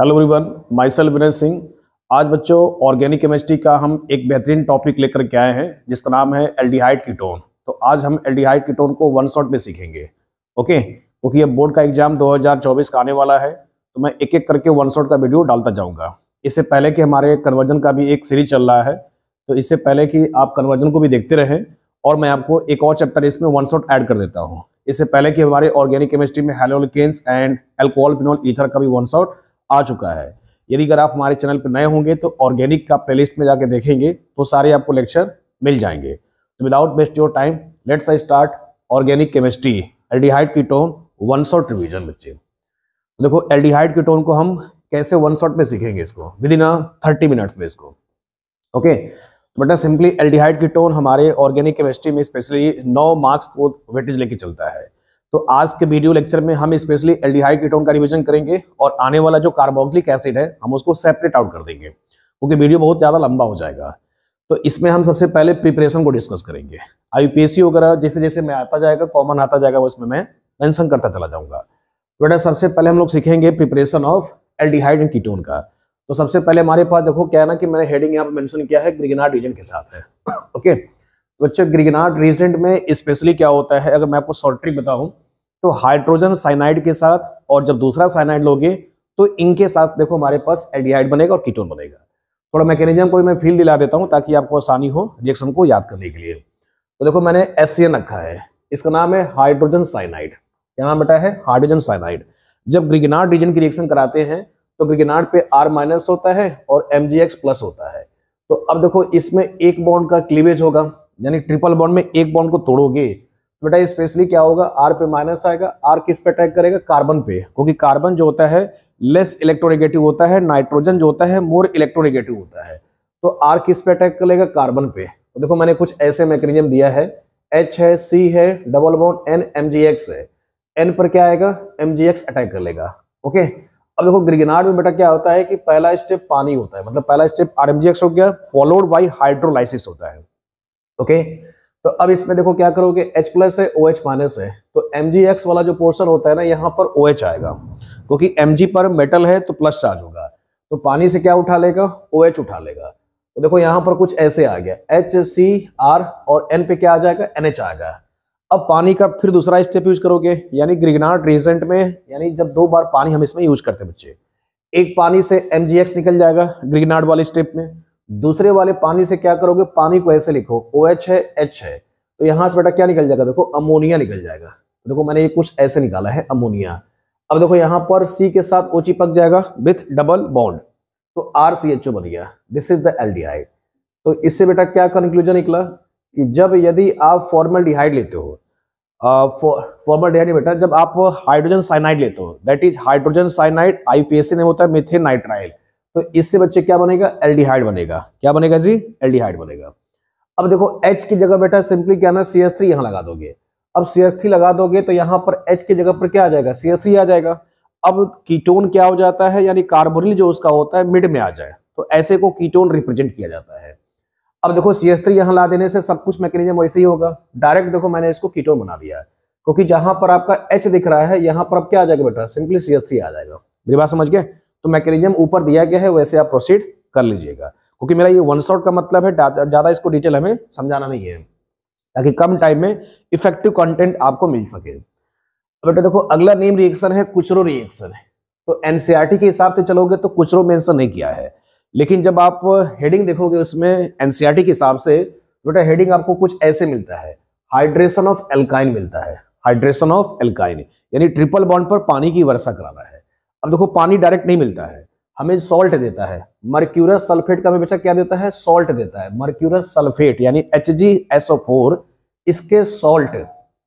Hello everyone myself Vinay Singh आज बच्चों organic chemistry का हम एक बेहतरीन टॉपिक लेकर के आए हैं जिसका नाम है एल्डिहाइड कीटोन तो आज हम एल्डिहाइड कीटोन को वन शॉट में सीखेंगे ओके क्योंकि अब बोर्ड का एग्जाम 2024 का आने वाला है तो मैं एक एक करके वन शॉट का वीडियो डालता जाऊंगा इससे पहले कि हमारे कन्वर्जन का भी एक सीरीज चल रहा है तो इससे पहले कि आप कन्वर्जन को भी देखते रहें और मैं आपको एक और चैप्टर इसमें वन शॉट ऐड कर देता हूँ इससे पहले कि हमारे ऑर्गेनिक केमिस्ट्री में haloalkanes and alcohol phenol ether का भी वन शॉट आ चुका है यदि अगर आप हमारे चैनल पर नए होंगे तो ऑर्गेनिक का प्लेलिस्ट में जाके देखेंगे तो सारे आपको लेक्चर मिल जाएंगे तो without waste your time let's I start organic chemistry aldehyde ketone one shot revision बच्चे तो देखो एल्डिहाइड कीटोन को हम कैसे वन शॉट में सीखेंगे इसको विद इन थर्टी मिनट्स में इसको ओके okay? बेटा सिंपली एल्डिहाइड की टोन हमारे ऑर्गेनिक केमिस्ट्री में स्पेशली नौ मार्क्स को वेटेज लेके चलता है तो आज के वीडियो लेक्चर में हम स्पेशली एल्डिहाइड की टोन का रिविजन करेंगे और आने वाला जो कार्बोक्लिक एसिड है हम उसको सेपरेट आउट कर देंगे क्योंकि वीडियो बहुत ज़्यादा लंबा हो जाएगा तो इसमें हम सबसे पहले प्रिपरेशन को डिस्कस करेंगे आई वगैरह जैसे जैसे मैं आता जाएगा कॉमन आता जाएगा उसमें मैं मैंसन करता चला जाऊंगा बेटा सबसे पहले हम लोग सीखेंगे preparation of aldehyde and ketone का तो सबसे पहले हमारे पास देखो क्या है ना कि मैंने हेडिंग यहाँ पर मेंशन किया है ग्रिगनाड रीजन के साथ है ओके बच्चों ग्रिगनाड रीजन में स्पेशली क्या होता है अगर मैं आपको शॉर्ट ट्रिक बताऊं तो हाइड्रोजन साइनाइड के साथ और जब दूसरा साइनाइड लोगे तो इनके साथ देखो हमारे पास एल्डिहाइड बनेगा और कीटोन बनेगा थोड़ा मैकेनिज्म को मैं फील दिला देता हूँ ताकि आपको आसानी हो रिएक्शन को याद करने के लिए तो देखो मैंने एस रखा है इसका नाम है हाइड्रोजन साइनाइड क्या नाम बेटा है हाइड्रोजन साइनाइड जब ग्रिगनाड रीजन की रिएक्शन कराते हैं तो ग्रिगेनाड पे आर माइनस होता है और एम प्लस होता है तो अब देखो इसमें एक बॉन्ड का क्लीवेज होगा यानी ट्रिपल बॉन्ड में एक बॉन्ड को तोड़ोगे तो बेटा स्पेशली क्या होगा आर पे माइनस आएगा आर किस पे अटैक करेगा कार्बन पे क्योंकि कार्बन जो होता है लेस इलेक्ट्रोनेगेटिव होता है नाइट्रोजन जो होता है मोर इलेक्ट्रोनेगेटिव होता है तो आर किस पे अटैक करेगा कार्बन पे तो देखो मैंने कुछ ऐसे मैकेनिज्म दिया है एच है सी है डबल बॉन्ड एन एम है एन पर क्या आएगा एम अटैक कर लेगा ओके अब देखो ग्रिगनाड में बेटा क्या होता है कि पहला स्टेप पानी होता है मतलब पहला स्टेप आरएमजीएक्स हो गया फॉलोड बाई हाइड्रोलाइसिस होता है ओके तो अब इसमें देखो क्या करोगे H प्लस है ओ OH माइनस है तो MgX वाला जो पोर्शन होता है ना यहाँ पर OH आएगा क्योंकि तो Mg पर मेटल है तो प्लस चार्ज होगा तो पानी से क्या उठा लेगा OH उठा लेगा तो देखो यहाँ पर कुछ ऐसे आ गया एच सी आर और एन पे क्या आ जाएगा एन एच आएगा अब पानी का फिर दूसरा स्टेप यूज करोगे यानी ग्रिगनाट रिजेंट में यानी जब दो बार पानी हम इसमें यूज करते बच्चे एक पानी से एम निकल जाएगा ग्रिगनाट वाले स्टेप में दूसरे वाले पानी से क्या करोगे पानी को ऐसे लिखो ओ OH है एच है तो यहां से बेटा क्या निकल जाएगा देखो अमोनिया निकल जाएगा देखो मैंने ये कुछ ऐसे निकाला है अमोनिया अब देखो यहां पर सी के साथ ओ चिपक जाएगा विथ डबल बॉन्ड तो आर सी एच ओ बन गया दिस इज द एल तो इससे बेटा क्या कंक्लूजन निकला कि जब यदि आप फॉर्मल लेते हो फॉर्मल uh, बेटा जब आप हाइड्रोजन साइनाइड लेते हो that is hydrogen cyanide IUPAC नहीं होता है मिथेन नाइट्राइल तो इससे बच्चे क्या बनेगा एल्डिहाइड बनेगा क्या बनेगा जी एल्डिहाइड बनेगा अब देखो एच की जगह बेटा सिंपली क्या ना सी एस थ्री यहाँ लगा दोगे अब सी एस थ्री लगा दोगे तो यहाँ पर एच की जगह पर क्या आ जाएगा सी एस थ्री आ जाएगा अब कीटोन क्या हो जाता है यानी कार्बोनिल जो उसका होता है मिड में आ जाए तो ऐसे को कीटोन रिप्रेजेंट किया जाता है अब देखो सी एस थ्री यहाँ ला देने से सब कुछ मैकेनिज्म वैसे ही होगा डायरेक्ट देखो मैंने इसको कीटोन बना दिया है क्योंकि जहां पर आपका एच दिख रहा है यहाँ पर अब क्या आ जाएगा बेटा सिंपली सी एस थ्री आ जाएगा मेरी बात समझ गए तो मैकेनिज्म ऊपर दिया गया है वैसे आप प्रोसीड कर लीजिएगा क्योंकि मेरा ये वन शॉट का मतलब है ज़्यादा इसको डिटेल हमें समझाना नहीं है ताकि कम टाइम में इफेक्टिव कंटेंट आपको मिल सके बेटा देखो अगला नेम रिएक्शन है कुचरो रिएक्शन तो एनसीआरटी e के हिसाब से चलोगे तो कुचरो मेंशन नहीं किया है लेकिन जब आप हेडिंग देखोगे उसमें एनसीआरटी के हिसाब से तो बेटा हेडिंग आपको कुछ ऐसे मिलता है हाइड्रेशन ऑफ एल्काइन मिलता है हाइड्रेशन ऑफ एल्काइन यानी ट्रिपल बॉन्ड पर पानी की वर्षा कराना है अब देखो पानी डायरेक्ट नहीं मिलता है हमें सॉल्ट देता है मर्क्यूरस सल्फेट का हमें बेचा क्या देता है सॉल्ट देता है मर्क्यूरस सल्फेट यानी एच इसके सॉल्ट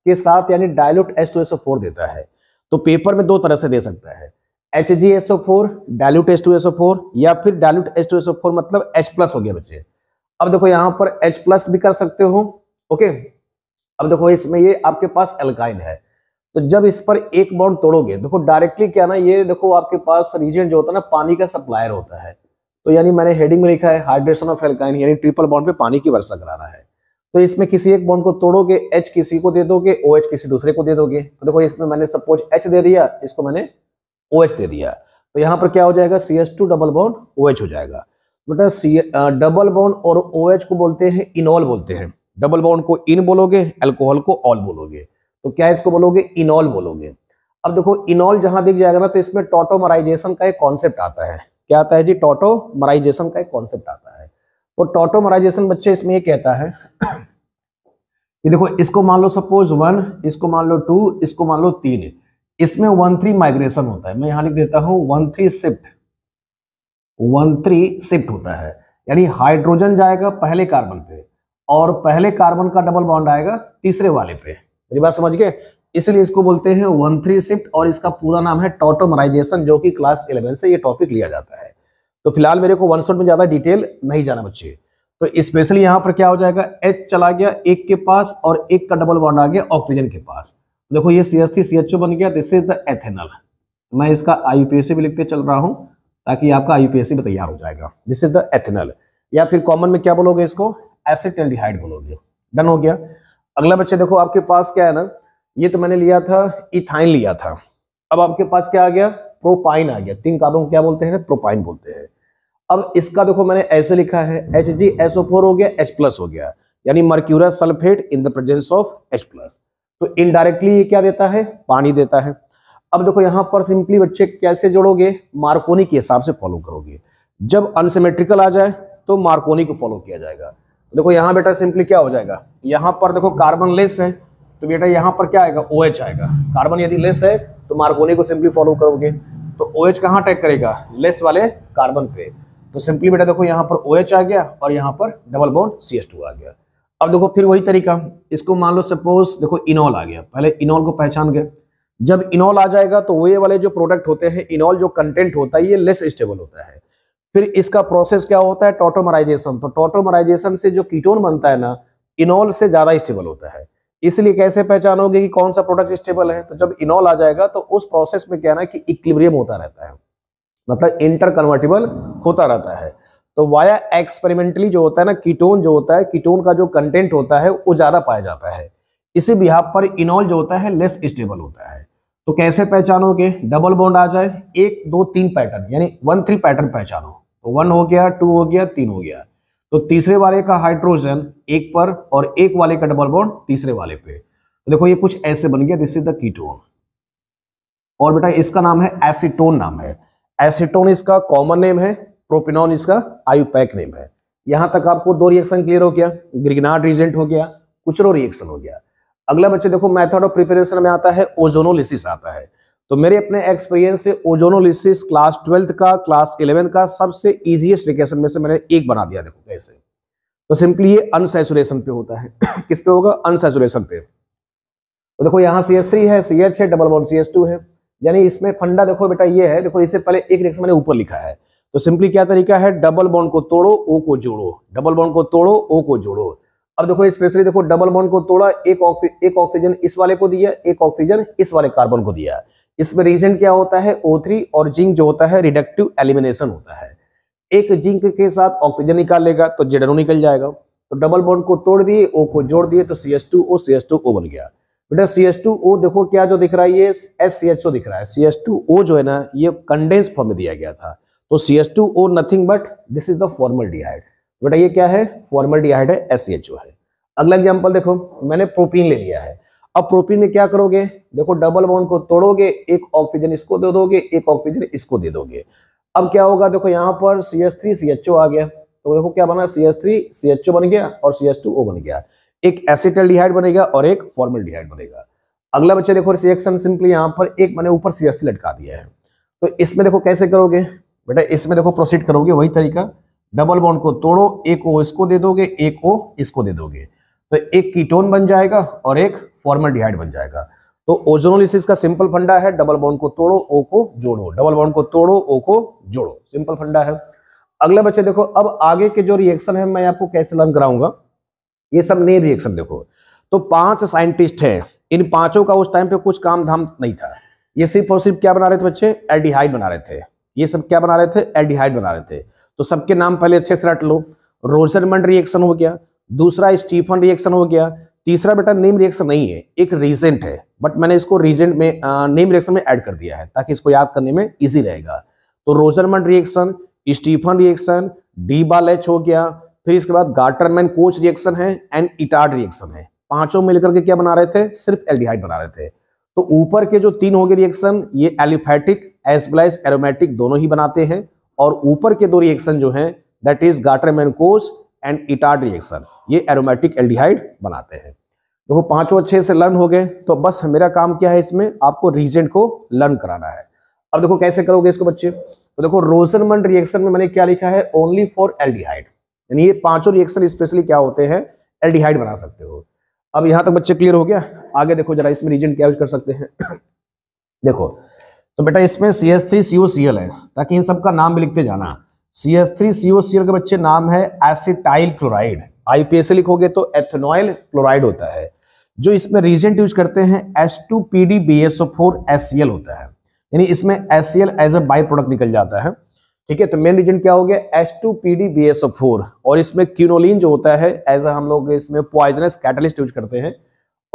के साथ यानी डायलोट एस देता है तो पेपर में दो तरह से दे सकता है H G S O four dilute S two S O four या फिर dilute S two S O four मतलब एच प्लस हो गया बच्चे अब देखो यहां पर एच प्लस भी कर सकते हो ओके अब देखो इसमें ये आपके पास एल्काइन है तो जब इस पर एक बॉन्ड तोड़ोगे देखो डायरेक्टली क्या ना ये देखो आपके पास रीजेंट जो होता है ना पानी का सप्लायर होता है तो यानी मैंने हेडिंग में लिखा है हाइड्रेशन ऑफ एल्काइन यानी ट्रिपल बॉन्ड पे पानी की वर्षा कराना है तो इसमें किसी एक बॉन्ड को तोड़ोगे एच किसी को दे दोगे ओ एच किसी दूसरे को दे दोगे तो देखो इसमें मैंने सपोज एच दे दिया इसको मैंने ओ OH दे दिया तो यहाँ पर क्या हो जाएगा C S two double bond O H हो जाएगा बेटा सी डबल बॉन्ड और ओ OH को बोलते हैं इनॉल बोलते हैं डबल बॉन्ड को इन बोलोगे एल्कोहल को ऑल बोलोगे तो क्या इसको बोलोगे इनॉल बोलोगे अब देखो इनॉल जहां दिख जाएगा ना तो इसमें टोटोमराइजेशन का एक कॉन्सेप्ट आता है क्या आता है जी टोटोमराइजेशन का एक कॉन्सेप्ट आता है तो टोटोमराइजेशन बच्चे इसमें ये कहता है कि देखो इसको मान लो सपोज वन इसको मान लो टू इसको मान लो तीन इसमें वन थ्री माइग्रेशन होता है मैं यहां लिख देता हूं one three shift one three shift होता है यानी हाइड्रोजन जाएगा पहले कार्बन पे और पहले कार्बन का डबल बॉन्ड आएगा तीसरे वाले पे मेरी बात समझ गए इसलिए इसको बोलते हैं वन थ्री शिफ्ट और इसका पूरा नाम है टोटोमराइजेशन जो कि क्लास इलेवन से ये टॉपिक लिया जाता है तो फिलहाल मेरे को वन शॉट में ज्यादा डिटेल नहीं जाना बच्चे तो स्पेशली यहां पर क्या हो जाएगा एच चला गया एक के पास और एक का डबल बॉन्ड आ गया ऑक्सीजन के पास देखो ये सी एस थी सी एच ओ बन गया दिस इज द एथेनल मैं इसका आई भी लिखते चल रहा हूँ ताकि आपका आई भी तैयार हो जाएगा दिस इज द एथेनल या फिर कॉमन में क्या बोलोगे इसको एसिटेल्डिहाइड बोलोगे डन हो गया अगला बच्चे देखो आपके पास क्या है ना ये तो मैंने लिया था इथाइन लिया था अब आपके पास क्या आ गया प्रोपाइन आ गया तीन कार्बन क्या बोलते हैं प्रोपाइन बोलते हैं अब इसका देखो मैंने ऐसे लिखा है एच जी एसओ फोर हो गया एच प्लस हो गया यानी mercuric sulphate in the presence of H plus तो इनडायरेक्टली ये क्या देता है पानी देता है अब देखो यहाँ पर सिंपली बच्चे कैसे जोड़ोगे मार्कोनी के हिसाब से फॉलो करोगे जब अनसिमेट्रिकल आ जाए तो मार्कोनी को फॉलो किया जाएगा देखो यहां बेटा सिंपली क्या हो जाएगा यहाँ पर देखो कार्बन लेस है तो बेटा यहाँ पर क्या आएगा ओ OH आएगा कार्बन यदि लेस है तो मार्कोनी को सिंपली फॉलो करोगे तो ओ OH कहाँ अटैक करेगा लेस वाले कार्बन पे तो सिंपली बेटा देखो यहाँ पर ओ OH आ गया और यहाँ पर डबल बोन सी आ गया अब देखो फिर वही तरीका इसको मान लो सपोज देखो इनॉल आ गया पहले इनॉल को पहचान गया जब इनॉल आ जाएगा तो वे वाले जो प्रोडक्ट होते हैं इनॉल जो कंटेंट होता है ये लेस स्टेबल होता है फिर इसका प्रोसेस क्या होता है टोटोमराइजेशन तो टोटोमराइजेशन से जो कीटोन बनता है ना इनॉल से ज्यादा स्टेबल होता है इसलिए कैसे पहचानोगे कि कौन सा प्रोडक्ट स्टेबल है तो जब इनॉल आ जाएगा तो उस प्रोसेस में क्या ना कि इक्लिब्रियम होता रहता है मतलब इंटरकन्वर्टेबल होता रहता है तो वाया एक्सपेरिमेंटली जो होता है ना कीटोन जो होता है कीटोन का जो कंटेंट होता है वो ज्यादा पाया जाता है इसी बिहार पर इनॉल जो होता है लेस स्टेबल होता है तो कैसे पहचानोगे डबल बॉन्ड आ जाए एक दो तीन पैटर्न यानी वन थ्री पैटर्न पहचानो तो वन हो गया टू हो गया तीन हो गया तो तीसरे वाले का हाइड्रोजन एक पर और एक वाले का डबल बॉन्ड तीसरे वाले पे तो देखो ये कुछ ऐसे बन गया दिस इज द कीटोन और बेटा इसका नाम है एसिटोन नाम है एसिटोन इसका कॉमन नेम है प्रोपिनॉन इसका पैक नेम है यहां तक आपको दो रिएक्शन क्लियर हो गया ग्रिगनाड रिजेंट हो गया कुचरो रिएक्शन हो गया अगला बच्चे देखो मैथड ऑफ प्रिपेरेशन में आता है ओजोनोलिसिस आता है तो मेरे अपने एक्सपीरियंस से ओजोनोलिसिस क्लास ट्वेल्थ का क्लास इलेवेंथ का सबसे इजिएस्ट रिकेशन में से मैंने एक बना दिया देखो कैसे तो सिंपली ये अनसेचुरेशन पे होता है किस पे होगा अनसेचुरेशन पे तो देखो यहाँ सी एस थ्री है सी एच है double one C S two है यानी इसमें फंडा देखो बेटा ये है देखो इससे पहले एक रिएक्शन मैंने ऊपर लिखा है तो सिंपली क्या तरीका है डबल बॉन्ड को तोड़ो ओ को जोड़ो डबल बॉन्ड को तोड़ो ओ को जोड़ो अब देखो स्पेशली देखो डबल बॉन्ड को तोड़ा एक ऑक्सीजन एक ऑक्सीजन इस वाले को दिया एक ऑक्सीजन इस वाले कार्बन को दिया इसमें रीजन क्या होता है O3 और जिंक जो होता है रिडक्टिव एलिमिनेशन होता है एक जिंक के साथ ऑक्सीजन निकाल लेगा तो जेडनो निकल जाएगा तो डबल बॉन्ड को तोड़ दिए ओ को जोड़ दिए तो C S two O C S two O बन गया बेटा सी एस टू ओ देखो क्या जो दिख रहा है ये एस सी एच ओ दिख रहा है सी एस टू ओ जो है ना ये कंडेंस फॉर्म में दिया गया था तो C S two O nothing but this is the formaldehyde बेटा ये क्या है फॉर्मल डिहाइड है एस एच ओ है अगला एग्जाम्पल देखो मैंने प्रोपीन ले लिया है अब प्रोपीन में क्या करोगे देखो डबल बॉन्ड को तोड़ोगे एक ऑक्सीजन इसको दे दोगे एक ऑक्सीजन इसको दे दोगे अब क्या होगा देखो यहाँ पर C S three C H O आ गया तो देखो क्या बना C S three C H O बन गया और सी एस टू ओ बन गया एक एसिटल डिहाइड बनेगा और एक फॉर्मल डिहाइड बनेगा अगला बच्चा देखो रिएक्शन सिंपली यहाँ पर एक मैंने ऊपर सी एस थ्री लटका दिया है तो इसमें देखो कैसे करोगे बेटा इसमें देखो प्रोसीड करोगे वही तरीका डबल बॉन्ड को तोड़ो एक ओ इसको दे दोगे एक ओ इसको दे दोगे तो एक कीटोन बन जाएगा और एक फॉर्मल बन जाएगा तो ओजोनोलिसिस का सिंपल फंडा है डबल बॉन्ड को तोड़ो ओ को जोड़ो डबल बॉन्ड को तोड़ो ओ को जोड़ो सिंपल फंडा है अगला बच्चे देखो अब आगे के जो रिएक्शन है मैं आपको कैसे लर्न कराऊंगा ये सब नए रिएक्शन देखो तो पांच साइंटिस्ट हैं इन पांचों का उस टाइम पे कुछ काम धाम नहीं था ये सिर्फ और सिर्फ क्या बना रहे थे बच्चे एल्डिहाइड बना रहे थे ये सब क्या बना रहे थे एल्डिहाइड बना रहे थे तो सबके नाम पहले अच्छे से रट लो रोजरमंड रिएक्शन हो गया दूसरा स्टीफन रिएक्शन हो गया तीसरा बेटा नेम रिएक्शन नहीं है एक रीजेंट है बट मैंने इसको रीजेंट में नेम रिएक्शन में ऐड कर दिया है ताकि इसको याद करने में इजी रहेगा तो Rosenmund reaction Stephen reaction DIBAL हो गया फिर इसके बाद गार्टरमैन कोच रिएक्शन है एंड इटार्ड रिएक्शन है पांचों मिलकर के क्या बना रहे थे सिर्फ एल्डिहाइड बना रहे थे तो ऊपर के जो तीन हो गए रिएक्शन ये एलिफैटिक एसब्लाइस एरोमेटिक दोनों ही बनाते हैं और ऊपर के दो रिएक्शन जो है that is Gattermann Koch and Etard reaction ये एरोमेटिक एल्डिहाइड बनाते हैं देखो तो पांचों अच्छे से लर्न हो गए तो बस मेरा काम क्या है इसमें आपको रीजेंट को लर्न कराना है अब देखो कैसे करोगे इसको बच्चे तो देखो रोजनमंड रिएक्शन में मैंने क्या लिखा है ओनली फॉर एल्डिहाइड यानी ये पांचों रिएक्शन स्पेशली क्या होते हैं एल्डिहाइड बना सकते हो अब यहां तक बच्चे क्लियर हो गया आगे देखो जरा इसमें रीजेंट क्या यूज कर सकते हैं देखो तो बेटा इसमें C S three C O C L है ताकि इन सब का नाम भी लिखते जाना C S three C O C L के बच्चे नाम है एसिटाइल क्लोराइड आईपीएस लिखोगे तो एथेनॉइल क्लोराइड होता है जो इसमें रीजेंट यूज करते हैं S two P D B S O four S C L होता है यानी इसमें S C L as a by product निकल जाता है ठीक है तो मेन रीजेंट क्या हो गया S two P D B S O four और इसमें क्यूनोलिन जो होता है एज हम लोग इसमें पॉइजनस कैटलिस्ट यूज करते हैं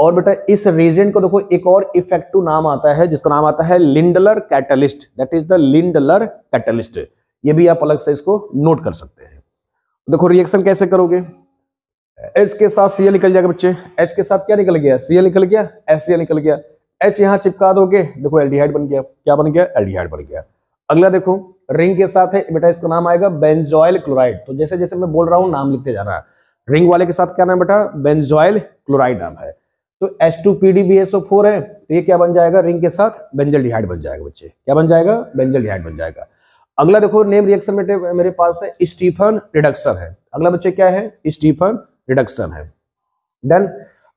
और बेटा इस रेजेंट को देखो एक और इफेक्टिव नाम आता है जिसका नाम आता है Lindlar catalyst that is the Lindlar catalyst ये भी आप अलग से इसको नोट कर सकते हैं देखो रिएक्शन कैसे करोगे एच के साथ सीएल निकल जाएगा बच्चे एच के साथ क्या निकल गया सीएल निकल गया एस निकल गया एच यहाँ चिपका दोगे देखो एल्डिहाइड बन गया क्या बन गया एल्डिहाइड बन गया अगला देखो रिंग के साथ है बेटा इसका नाम आएगा बेंजॉयल क्लोराइड तो जैसे जैसे मैं बोल रहा हूँ नाम लिखते जा रहा है रिंग वाले के साथ क्या नाम बेटा बेंजॉयल क्लोराइड नाम है तो S two P D B S O four है तो ये क्या बन जाएगा रिंग के साथ बेंजल डिहाइड बन जाएगा बच्चे क्या बन जाएगा बेंजल डिहाइड बन जाएगा अगला देखो नेम रिएक्शन में मेरे पास है स्टीफन रिडक्शन है अगला बच्चे क्या है स्टीफन रिडक्शन है डन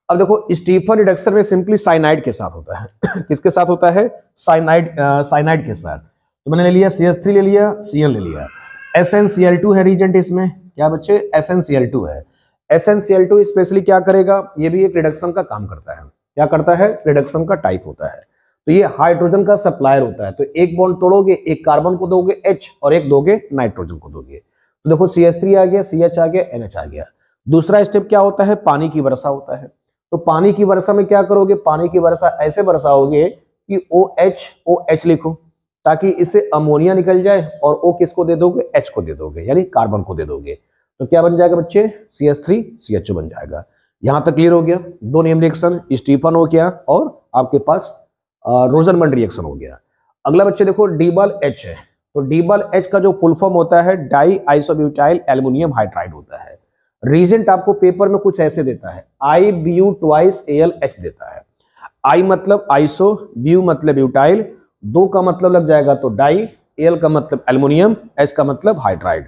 अब देखो स्टीफन रिडक्शन में सिंपली साइनाइड के साथ होता है किसके साथ होता है साइनाइड साइनाइड के साथ तो मैंने ले लिया सी एस थ्री ले लिया सी एन ले लिया S N C L two है रीजेंट इसमें क्या बच्चे S N C L two है S N C L two specially क्या करेगा ये भी एक रिडक्शन का काम करता है क्या करता है रिडक्शन का टाइप होता है तो ये हाइड्रोजन का सप्लायर होता है तो एक बॉन्ड तोड़ोगे एक कार्बन को दोगे एच और एक दोगे नाइट्रोजन को दोगे तो देखो सी एच थ्री आ गया सी एच आ गया एन एच आ गया दूसरा स्टेप क्या होता है पानी की वर्षा होता है तो पानी की वर्षा में क्या करोगे पानी की वर्षा ऐसे बरसाओगे कि ओ एच ओ एच लिखो ताकि इससे अमोनिया निकल जाए और ओ किसको दे दोगे एच को दे दोगे यानी कार्बन को दे दोगे तो क्या बन जाएगा बच्चे C S three C H O बन जाएगा यहां तक क्लियर हो गया दो नियम रिएक्शन स्टीफन हो गया और आपके पास रोजनमंड रिएक्शन हो गया अगला बच्चे देखो डीबल एच है तो डीबल एच का जो फुल फॉर्म होता है डाई आइसोब्यूटाइल एल्यूमिनियम हाइड्राइड होता है रीजेंट आपको पेपर में कुछ ऐसे देता है I Bu twice L H देता है आई मतलब आइसो ब्यू मतलब ब्यूटाइल दो का मतलब लग जाएगा तो डाई एल का मतलब एल्यूमिनियम एच का मतलब हाइड्राइड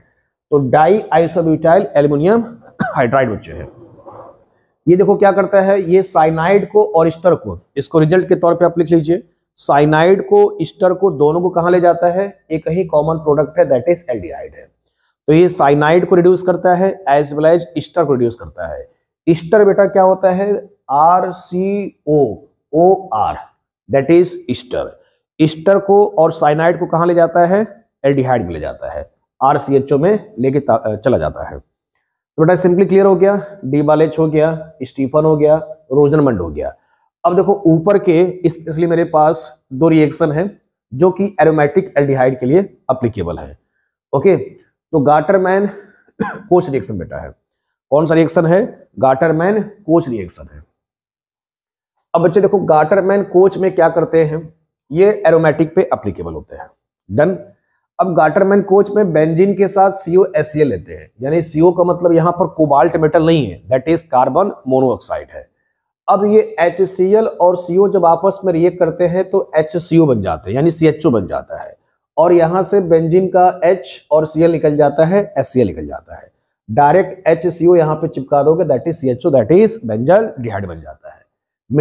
तो डाई आइसोब्यूटाइल एल्यूमिनियम हाइड्राइड बच्चे हैं ये देखो क्या करता है ये साइनाइड को और स्टर को इसको रिजल्ट के तौर पे आप लिख लीजिए साइनाइड को स्टर को दोनों को कहा ले जाता है एक ही कॉमन प्रोडक्ट है दैट इज एल्डिहाइड है तो ये साइनाइड को रिड्यूस करता है एज वेल एज स्टर को रिड्यूस करता है स्टर बेटा क्या होता है R C O O R that is ester ester को और साइनाइड को कहा ले जाता है एल्डिहाइड में ले जाता है आर सी एच ओ में लेके चला जाता है तो बेटा सिंपली क्लियर हो गया डी बालेच हो गया स्टीफन हो गया रोजनमंड हो गया अब देखो ऊपर के स्पेशली मेरे पास दो रिएक्शन है जो कि एरोमेटिक एल्डिहाइड के लिए अप्लीकेबल है ओके तो गाटरमैन कोच रिएक्शन बेटा है कौन सा रिएक्शन है गाटरमैन कोच रिएक्शन है अब बच्चे देखो गाटरमैन कोच में क्या करते हैं ये एरोमेटिक पे अप्लीकेबल होते हैं डन अब गाटरमैन कोच में बेंजीन के साथ सीओ एस लेते हैं यानी सीओ का मतलब यहाँ पर कोबाल्ट मेटल नहीं है दैट इज कार्बन मोनोऑक्साइड है अब ये एच और सीओ जब आपस में रिएक्ट करते हैं तो एच बन जाते हैं यानी सी बन जाता है और यहाँ से बेंजीन का एच और सी निकल जाता है एस निकल जाता है डायरेक्ट एच सी ओ यहाँ पे चिपका दोगे that is C H O that is benzaldehyde बन जाता है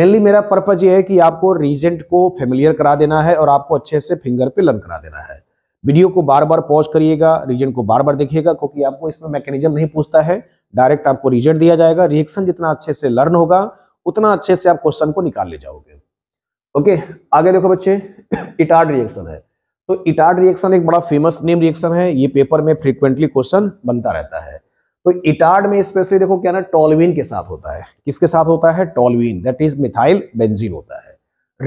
मेनली मेरा पर्पज ये है कि आपको रीजेंट को फेमिलियर करा देना है और आपको अच्छे से फिंगर पे लर्न करा देना है वीडियो को बार बार पॉज करिएगा रीजन को बार बार देखिएगा क्योंकि आपको इसमें मैकेनिज्म नहीं पूछता है डायरेक्ट आपको रीजन दिया जाएगा रिएक्शन जितना अच्छे से लर्न होगा उतना अच्छे से आप क्वेश्चन को निकाल ले जाओगे ओके आगे देखो बच्चे इटार्ड रिएक्शन है तो इटार्ड रिएक्शन एक बड़ा फेमस नेम रिएक्शन है ये पेपर में फ्रीक्वेंटली क्वेश्चन बनता रहता है तो इटार्ड में स्पेशली देखो क्या ना टॉलवीन के साथ होता है किसके साथ होता है toluene that is methyl benzene होता है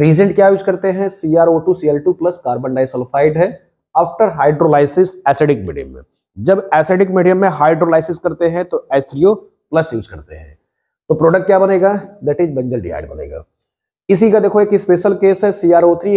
रीजेंट क्या यूज करते हैं CRO two CL two plus carbon disulphide है आफ्टर हाइड्रोलाइसिस एसिडिक मीडियम में जब एसिडिक मीडियम में हाइड्रोलाइसिस करते हैं तो एच प्लस यूज करते हैं तो प्रोडक्ट क्या बनेगा दैट इज बेंजल डिहाइड बनेगा इसी का देखो एक स्पेशल केस है सी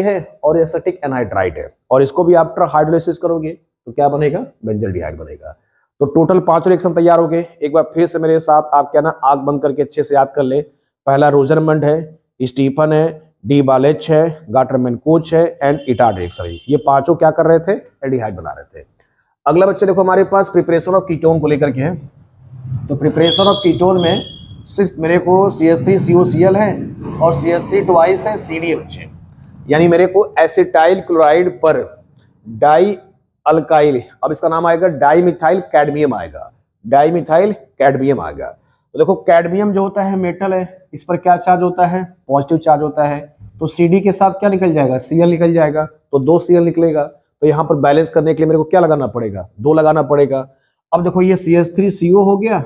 है और एसेटिक एनाइड्राइड है और इसको भी आफ्टर हाइड्रोलाइसिस करोगे तो क्या बनेगा बेंजल डिहाइड बनेगा तो टोटल पांच रिएक्शन तैयार हो गए एक बार फिर से मेरे साथ आप क्या ना आग बंद करके अच्छे से याद कर ले पहला रोजरमंड है स्टीफन है डी बालेच है गाटरमैन कोच है एंड इटाडेक्स है ये पांचों क्या कर रहे थे एल्डिहाइड बना रहे थे अगला बच्चे देखो हमारे पास प्रिपरेशन ऑफ कीटोन को लेकर के है तो प्रिपरेशन ऑफ कीटोन में सिर्फ मेरे को C S three C O C L है और सी एस थ्री ट्वाइस है सी डी बच्चे यानी मेरे को एसिटाइल क्लोराइड पर डाई अल्काइल अब इसका नाम आएगा डाई मिथाइल कैडमियम आएगा डाई मिथाइल कैडमियम आएगा तो देखो कैडमियम जो होता है मेटल है इस पर क्या चार्ज होता है पॉजिटिव चार्ज होता है तो सी के साथ क्या निकल जाएगा सीएल निकल जाएगा तो दो सीएल निकलेगा तो यहाँ पर बैलेंस करने के लिए मेरे को क्या लगाना पड़ेगा दो लगाना पड़ेगा अब देखो ये सी एस थ्री सी ओ हो गया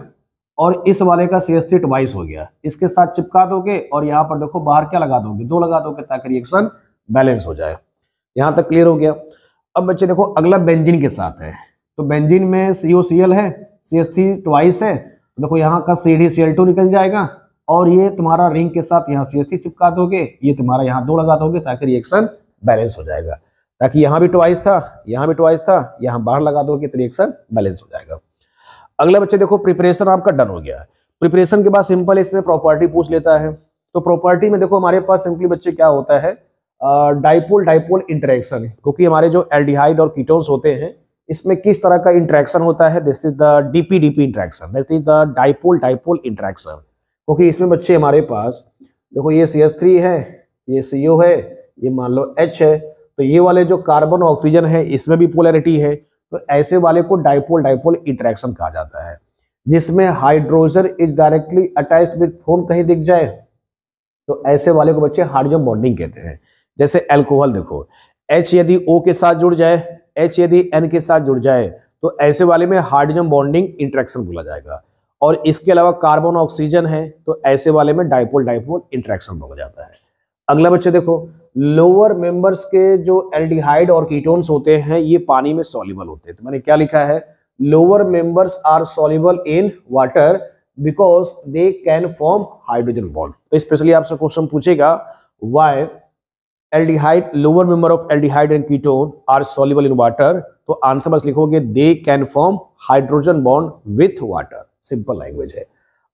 और इस वाले का सी एस थ्री ट्वाइस हो गया इसके साथ चिपका दोगे और यहाँ पर देखो बाहर क्या लगा दोगे दो लगा दोगे ताकि रिएक्शन बैलेंस हो जाए यहाँ तक क्लियर हो गया अब बच्चे देखो अगला बेंजिन के साथ है तो बेंजिन में सी सी एल है सी एस थ्री ट्वाइस है देखो यहाँ का C D C L two निकल जाएगा और ये तुम्हारा रिंग के साथ यहाँ सी एस सी चिपका दोगे ये तुम्हारा यहाँ दो लगा दोगे ताकि रिएक्शन बैलेंस हो जाएगा ताकि यहाँ भी ट्वाइस था यहाँ भी ट्वाइस था यहाँ बाहर लगा दोगे तो रिएक्शन बैलेंस हो जाएगा अगला बच्चे देखो प्रिपरेशन आपका डन हो गया प्रिपरेशन के बाद सिंपल इसमें प्रॉपर्टी पूछ लेता है तो प्रॉपर्टी में देखो हमारे पास सिंपली बच्चे क्या होता है डाइपोल डाइपोल इंटरेक्शन क्योंकि हमारे जो एल्डिहाइड और कीटोन्स होते हैं इसमें किस तरह का इंट्रैक्शन होता है this is the DP interaction this is the dipole dipole interaction क्योंकि इसमें बच्चे हमारे पास देखो ये सी एस थ्री है ये सी है ये मान लो एच है तो ये वाले जो कार्बन ऑक्सीजन है इसमें भी पोलैरिटी है तो ऐसे वाले को डाइपोल डाइपोल इंट्रैक्शन कहा जाता है जिसमें hydrogen is directly attach with FON कहीं दिख जाए तो ऐसे वाले को बच्चे हाइड्रोजन बॉन्डिंग कहते हैं जैसे एल्कोहल देखो एच यदि ओ के साथ जुड़ जाए एच यदि एन के साथ जुड़ जाए तो ऐसे वाले में हाइड्रोजन बॉन्डिंग इंट्रैक्शन बोला जाएगा और इसके अलावा कार्बन ऑक्सीजन है तो ऐसे वाले में डाइपोल डाइपोल इंट्रैक्शन बोला जाता है अगला बच्चे देखो लोअर मेंबर्स के जो एल्डिहाइड और कीटोन्स होते हैं ये पानी में सॉलिबल होते हैं तो मैंने क्या लिखा है lower members are soluble in water because they can form hydrogen bond तो स्पेशली आपसे क्वेश्चन पूछेगा why aldehyde lower member of aldehyde and ketone are soluble in water तो आंसर बस लिखोगे they can form hydrogen bond with water simple language है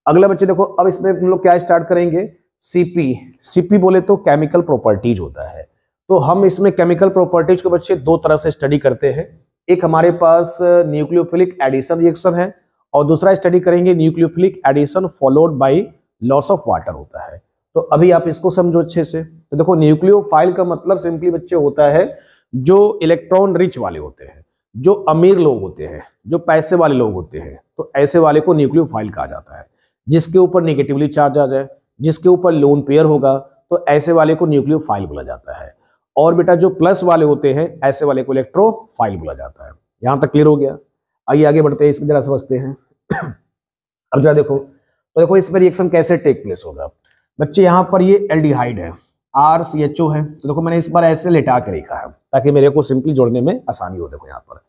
अगला बच्चे देखो अब इसमें हम लोग क्या स्टार्ट करेंगे सीपी सीपी बोले तो केमिकल प्रॉपर्टीज होता है तो हम इसमें केमिकल प्रॉपर्टीज को बच्चे दो तरह से स्टडी करते हैं एक हमारे पास न्यूक्लियोफिलिक एडिशन रिएक्शन है और दूसरा स्टडी करेंगे nucleophilic addition followed by loss of water होता है तो अभी आप इसको समझो अच्छे से तो देखो न्यूक्लियो का मतलब सिंपली बच्चे होता है जो इलेक्ट्रॉन रिच वाले होते हैं जो अमीर लोग होते हैं जो पैसे वाले लोग होते हैं तो ऐसे वाले को फाइल कहा जाता है जिसके ऊपर निगेटिवली चार्ज आ जाए जिसके ऊपर लोन पेयर होगा तो ऐसे वाले को फाइल बोला जाता है और बेटा जो प्लस वाले होते हैं ऐसे वाले को फाइल बोला जाता है यहां तक क्लियर हो गया आइए आगे बढ़ते हैं इसको जरा समझते हैं अब जरा देखो तो देखो इसमें रिएक्शन कैसे टेक प्लेस होगा बच्चे यहाँ पर ये एल्डिहाइड है आर सी एच ओ है तो देखो मैंने इस बार ऐसे लेटा के लिखा है ताकि मेरे को सिंपली जोड़ने में आसानी हो देखो यहाँ पर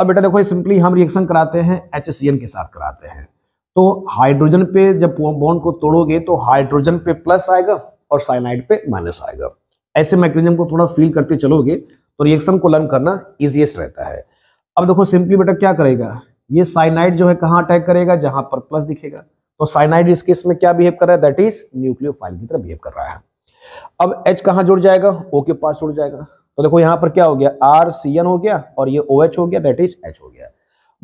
अब बेटा देखो सिंपली हम रिएक्शन कराते हैं एच सी एन के साथ कराते हैं तो हाइड्रोजन पे जब बॉन्ड को तोड़ोगे तो हाइड्रोजन पे प्लस आएगा और साइनाइड पे माइनस आएगा ऐसे मैकेनिज्म को थोड़ा फील करते चलोगे तो रिएक्शन को लर्न करना इजीएस्ट रहता है अब देखो सिंपली बेटा क्या करेगा ये साइनाइड जो है कहाँ अटैक करेगा जहां पर प्लस दिखेगा तो साइनाइड इस केस में क्या बिहेव कर रहा है दैट इज न्यूक्लियोफाइल की तरह बिहेव कर रहा है अब एच कहा जुड़ जाएगा ओ के पास जुड़ जाएगा तो देखो यहाँ पर क्या हो गया आर सी एन हो गया और ये ओ एच हो गया दैट इज एच हो गया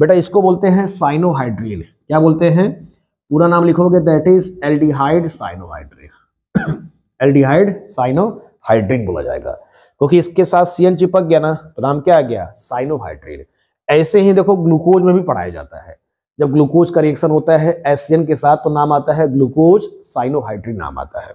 बेटा इसको बोलते हैं साइनोहाइड्रीन क्या बोलते हैं पूरा नाम लिखोगे that is aldehyde cyanohydrin aldehyde cyanohydrin बोला जाएगा क्योंकि इसके साथ सीएन चिपक गया ना तो नाम क्या आ गया साइनोहाइड्रीन ऐसे ही देखो ग्लूकोज में भी पढ़ाया जाता है जब ग्लूकोज का रिएक्शन होता है एसियन के साथ तो नाम आता है ग्लूकोज साइनोहाइड्रिन नाम आता है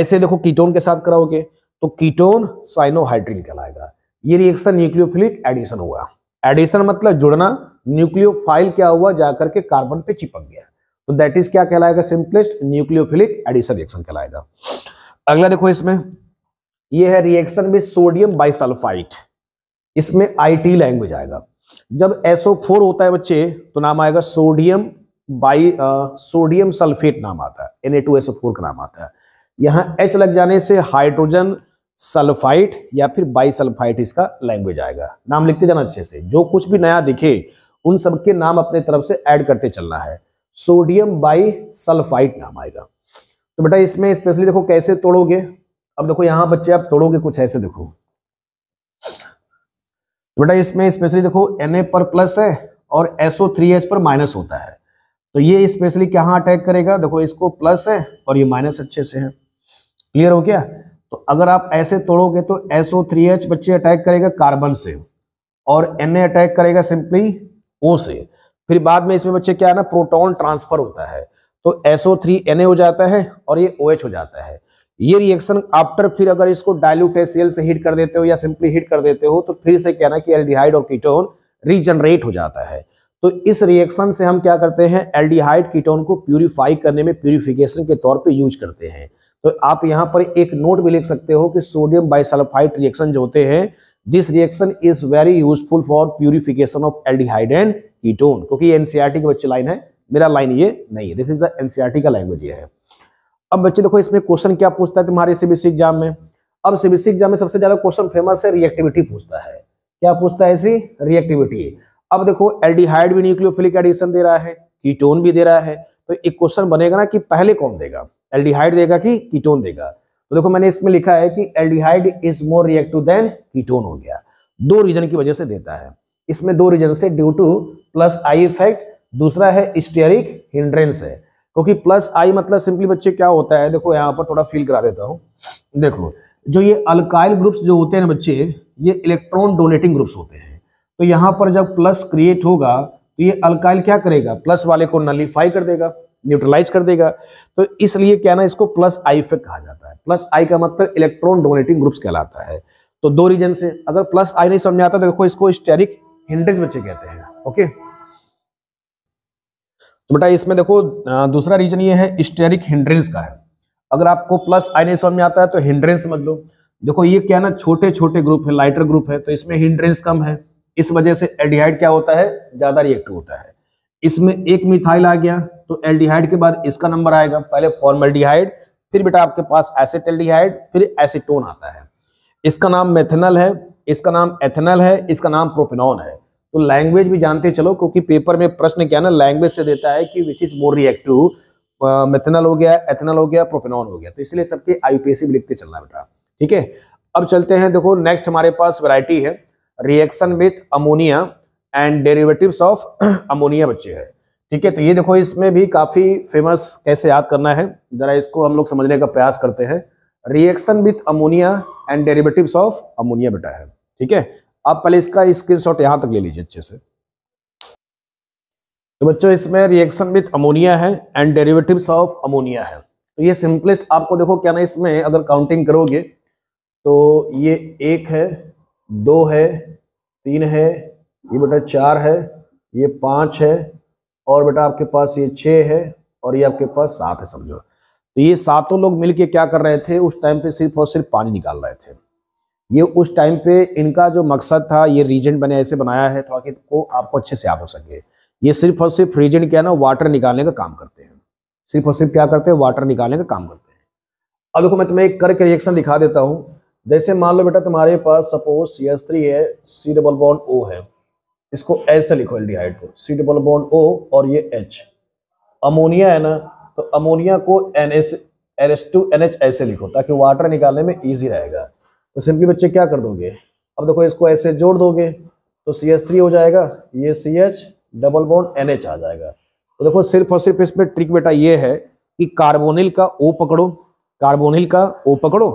ऐसे देखो कीटोन के साथ कराओगे तो कीटोन साइनोहाइड्रिन कहलाएगा ये रिएक्शन न्यूक्लियोफिलिक एडिशन हुआ एडिशन मतलब जुड़ना न्यूक्लियोफाइल क्या हुआ जाकर के कार्बन पे चिपक गया तो दैट इज क्या कहलाएगा सिंपलेस्ट न्यूक्लियोफिलिक एडिशन रिएक्शन कहलाएगा अगला देखो इसमें यह है रिएक्शन में सोडियम बाइसल्फाइट इसमें आईटी लैंग्वेज आएगा जब एसओ फोर होता है बच्चे तो नाम आएगा सोडियम बाई सोडियम सल्फेट नाम आता है N A two SO four का नाम आता है यहां एच लग जाने से हाइड्रोजन सल्फाइट या फिर बाई सल्फाइट इसका लैंग्वेज आएगा नाम लिखते जाना अच्छे से जो कुछ भी नया दिखे उन सबके नाम अपने तरफ से ऐड करते चलना है सोडियम बाई सल्फाइट नाम आएगा तो बेटा इसमें स्पेशली देखो कैसे तोड़ोगे अब देखो यहां बच्चे आप तोड़ोगे कुछ ऐसे देखो बेटा इसमें स्पेशली देखो एन पर प्लस है और एसओ पर माइनस होता है तो ये स्पेशली कहाँ अटैक करेगा देखो इसको प्लस है और ये माइनस अच्छे से है क्लियर हो गया तो अगर आप ऐसे तोड़ोगे तो SO3H बच्चे अटैक करेगा कार्बन से और Na अटैक करेगा सिंपली O से फिर बाद में इसमें बच्चे क्या है ना प्रोटॉन ट्रांसफर होता है तो SO3 Na हो जाता है और ये OH हो जाता है ये रिएक्शन आफ्टर फिर अगर इसको डायलूट एसीएल से हीट कर देते हो या सिंपली हीट कर देते हो तो फिर से कहना कि एल्डिहाइड और कीटोन रीजनरेट हो जाता है तो इस रिएक्शन से हम क्या करते हैं एल्डिहाइड कीटोन को प्यूरिफाई करने में प्यूरिफिकेशन के तौर पे यूज करते हैं तो आप यहाँ पर एक नोट भी लिख सकते हो कि सोडियम बाइसल्फाइड रिएक्शन जो होते हैं this reaction is very useful for purification of aldehyde and ketone क्योंकि एनसीआरटी की बच्चे लाइन है मेरा लाइन ये नहीं है दिस इज द एनसीआरटी का लैंग्वेज ये है अब बच्चे देखो इसमें क्वेश्चन क्या पूछता है तुम्हारे सीबीसी एग्जाम में अब सीबीसी एग्जाम में सबसे ज्यादा क्वेश्चन फेमस है रिएक्टिविटी पूछता है क्या पूछता है इसी रिएक्टिविटी अब देखो एल्डिहाइड भी न्यूक्लियोफिलिक एडिशन दे रहा है कीटोन भी दे रहा है तो एक क्वेश्चन बनेगा ना कि पहले कौन देगा एल्डिहाइड देगा कि कीटोन देगा तो देखो मैंने इसमें लिखा है कि aldehyde is more reactive than ketone हो गया दो रीजन की वजह से देता है इसमें दो रीजन से due to plus I effect दूसरा है स्टेरिक हिंड्रेंस है क्योंकि प्लस आई मतलब सिंपली बच्चे क्या होता है देखो यहाँ पर थोड़ा फील करा देता हूँ देखो जो ये अल्काइल ग्रुप्स जो होते हैं ना बच्चे ये इलेक्ट्रॉन डोनेटिंग ग्रुप्स होते हैं तो यहाँ पर जब प्लस क्रिएट होगा तो ये अल्काइल क्या करेगा प्लस वाले को नलीफाई कर देगा न्यूट्रलाइज कर देगा तो इसलिए क्या ना इसको प्लस आई इफेक्ट कहा जाता है प्लस आई का मतलब इलेक्ट्रॉन डोनेटिंग ग्रुप्स कहलाता है तो दो रीजन से अगर प्लस आई नहीं समझ आता तो देखो इसको स्टेरिक हिंड्रेंस बच्चे कहते हैं ओके तो बेटा इसमें देखो दूसरा रीजन ये है स्टेरिक हिंड्रेंस का है अगर आपको प्लस आइनेसॉन में आता है तो हिंड्रेंस समझ लो देखो ये क्या ना छोटे छोटे ग्रुप है लाइटर ग्रुप है तो इसमें हिंड्रेंस कम है इस वजह से एल्डिहाइड क्या होता है ज्यादा रिएक्टिव होता है इसमें एक मिथाइल आ गया तो एल्डिहाइड के बाद इसका नंबर आएगा पहले फॉर्मल्डिहाइड फिर बेटा आपके पास एसिड एल्डिहाइड फिर एसिटोन आता है इसका नाम मेथेनल है इसका नाम एथेनल है इसका नाम प्रोपिनॉन है तो लैंग्वेज भी जानते चलो क्योंकि पेपर में प्रश्न क्या ना लैंग्वेज से देता है कि which is more reactive methanal हो गया एथनल हो गया प्रोपेनॉल हो गया तो इसलिए सबके आईपीएससी भी लिखते चलना बेटा ठीक है अब चलते हैं देखो नेक्स्ट हमारे पास वैरायटी है reaction with ammonia and derivatives of ammonia बच्चे है ठीक है तो ये देखो इसमें भी काफी फेमस कैसे याद करना है जरा इसको हम लोग समझने का प्रयास करते हैं reaction with ammonia and derivative of ammonia बेटा है ठीक है आप पहले इसका स्क्रीनशॉट यहां तक ले लीजिए अच्छे से तो बच्चों इसमें रिएक्शन विथ अमोनिया है एंड डेरिवेटिव ऑफ अमोनिया है तो ये सिंपलेस्ट आपको देखो क्या ना इसमें अगर काउंटिंग करोगे तो ये एक है दो है तीन है ये बेटा चार है ये पांच है और बेटा आपके पास ये छह है और ये आपके पास सात है समझो तो ये सातों लोग मिलके क्या कर रहे थे उस टाइम पे सिर्फ और सिर्फ पानी निकाल रहे थे ये उस टाइम पे इनका जो मकसद था ये रीजेंट मैंने ऐसे बनाया है ताकि को आपको अच्छे से याद हो सके ये सिर्फ और सिर्फ रीजेंट क्या है ना वाटर निकालने का काम करते हैं सिर्फ और सिर्फ क्या करते हैं वाटर निकालने का काम करते हैं अब देखो मैं तुम्हें एक करके रिएक्शन दिखा देता हूँ जैसे मान लो बेटा तुम्हारे पास सपोज सी एस थ्री है सी डबल बॉन्ड ओ है इसको ऐसे लिखो एल्डिहाइड को सी डबल बॉन्ड ओ और ये एच अमोनिया है ना तो अमोनिया को N S N S two N H ऐसे लिखो ताकि वाटर निकालने में ईजी रहेगा तो सिंपली बच्चे क्या कर दोगे अब देखो इसको ऐसे जोड़ दोगे तो सी एच थ्री हो जाएगा ये C H double bond N H आ जाएगा तो देखो सिर्फ और सिर्फ इसमें ट्रिक बेटा ये है कि कार्बोनिल का ओ पकड़ो कार्बोनिल का ओ पकड़ो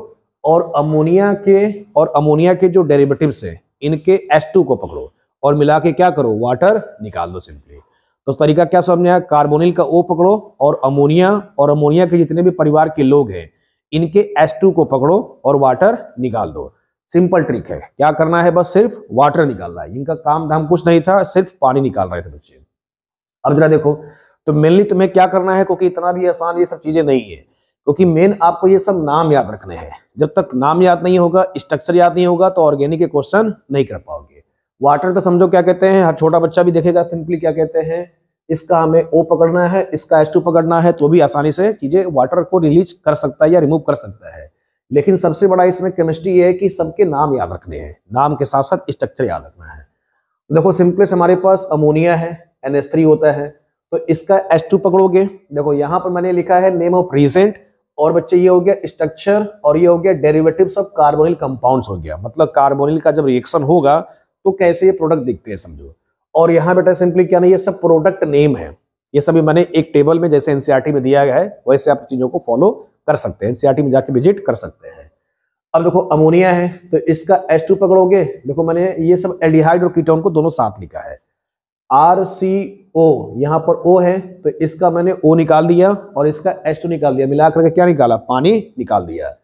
और अमोनिया के और अमोनिया के जो डेरिवेटिव्स हैं इनके एस टू को पकड़ो और मिला के क्या करो वाटर निकाल दो सिंपली तो तरीका क्या समझ में आया कार्बोनिल का ओ पकड़ो और अमोनिया और अमोनिया के जितने भी परिवार के लोग हैं इनके टू को पकड़ो और वाटर निकाल दो सिंपल ट्रिक है क्या करना है बस सिर्फ वाटर निकालना है इनका काम धाम कुछ नहीं था सिर्फ पानी निकाल रहे थे बच्चे अब जरा देखो तो मेनली तुम्हें क्या करना है क्योंकि इतना भी आसान ये सब चीजें नहीं है क्योंकि मेन आपको ये सब नाम याद रखने हैं जब तक नाम याद नहीं होगा स्ट्रक्चर याद नहीं होगा तो ऑर्गेनिक के क्वेश्चन नहीं कर पाओगे वाटर तो समझो क्या कहते हैं हर छोटा बच्चा भी देखेगा सिंपली क्या कहते हैं इसका हमें ओ पकड़ना है इसका एच टू पकड़ना है तो भी आसानी से चीजें वाटर को रिलीज कर सकता है या रिमूव कर सकता है लेकिन सबसे बड़ा इसमें केमिस्ट्री ये है कि सबके नाम याद रखने हैं नाम के साथ साथ स्ट्रक्चर याद रखना है देखो सिंपलेस हमारे पास अमोनिया है एन होता है तो इसका एच टू पकड़ोगे देखो यहाँ पर मैंने लिखा है नेम ऑफ रीजेंट और बच्चे ये हो गया स्ट्रक्चर और ये हो गया डेरिवेटिव्स ऑफ कार्बोनिल कंपाउंड्स हो गया मतलब कार्बोनिल का जब रिएक्शन होगा तो कैसे ये प्रोडक्ट दिखते हैं समझो और यहाँ बेटा सिंपली क्या ना ये सब प्रोडक्ट नेम है ये सभी मैंने एक टेबल में जैसे एनसीआरटी में दिया गया है वैसे आप चीजों को फॉलो कर सकते हैं एनसीआरटी में जाके विजिट कर सकते हैं अब देखो अमोनिया है तो इसका टू पकड़ोगे देखो मैंने ये सब एल्डिहाइड और कीटोन को दोनों साथ लिखा है आर सी ओ यहाँ पर ओ है तो इसका मैंने ओ निकाल दिया और इसका टू निकाल दिया मिला करके क्या निकाला पानी निकाल दिया